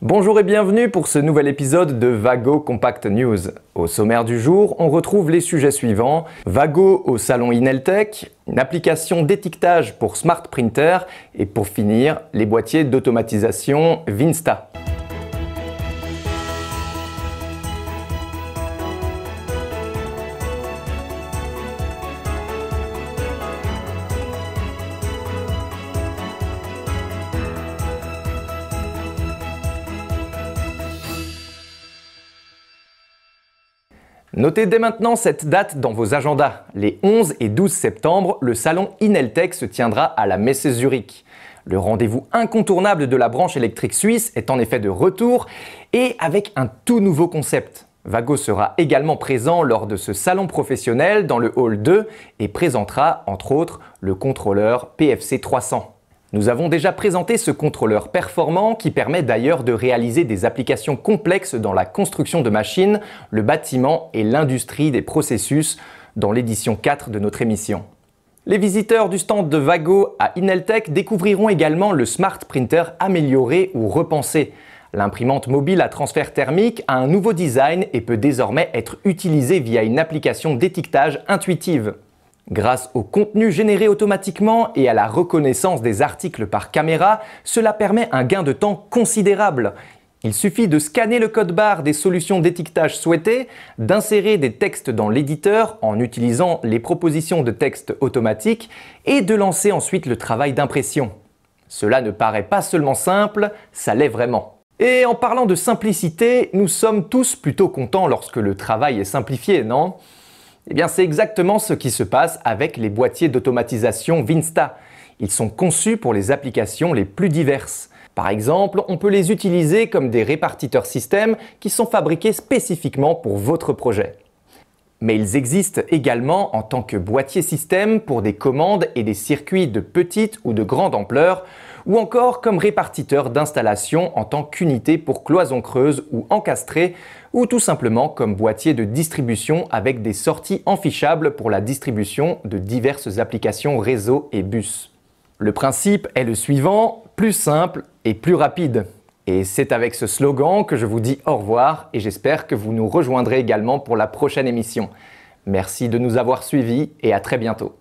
Bonjour et bienvenue pour ce nouvel épisode de Vago Compact News. Au sommaire du jour, on retrouve les sujets suivants. Vago au salon Ineltech, une application d'étiquetage pour smart printer et pour finir, les boîtiers d'automatisation Vinsta. Notez dès maintenant cette date dans vos agendas. Les 11 et 12 septembre, le salon Ineltech se tiendra à la Messe Zurich. Le rendez-vous incontournable de la branche électrique suisse est en effet de retour et avec un tout nouveau concept. Vago sera également présent lors de ce salon professionnel dans le hall 2 et présentera entre autres le contrôleur PFC 300. Nous avons déjà présenté ce contrôleur performant qui permet d'ailleurs de réaliser des applications complexes dans la construction de machines, le bâtiment et l'industrie des processus dans l'édition 4 de notre émission. Les visiteurs du stand de Vago à Ineltech découvriront également le smart printer amélioré ou repensé. L'imprimante mobile à transfert thermique a un nouveau design et peut désormais être utilisée via une application d'étiquetage intuitive. Grâce au contenu généré automatiquement et à la reconnaissance des articles par caméra, cela permet un gain de temps considérable. Il suffit de scanner le code barre des solutions d'étiquetage souhaitées, d'insérer des textes dans l'éditeur en utilisant les propositions de texte automatiques et de lancer ensuite le travail d'impression. Cela ne paraît pas seulement simple, ça l'est vraiment. Et en parlant de simplicité, nous sommes tous plutôt contents lorsque le travail est simplifié, non eh c'est exactement ce qui se passe avec les boîtiers d'automatisation Vinsta. Ils sont conçus pour les applications les plus diverses. Par exemple, on peut les utiliser comme des répartiteurs système qui sont fabriqués spécifiquement pour votre projet. Mais ils existent également en tant que boîtier système pour des commandes et des circuits de petite ou de grande ampleur ou encore comme répartiteur d'installation en tant qu'unité pour cloison creuse ou encastrées, ou tout simplement comme boîtier de distribution avec des sorties enfichables pour la distribution de diverses applications réseau et bus. Le principe est le suivant, plus simple et plus rapide. Et c'est avec ce slogan que je vous dis au revoir et j'espère que vous nous rejoindrez également pour la prochaine émission. Merci de nous avoir suivis et à très bientôt.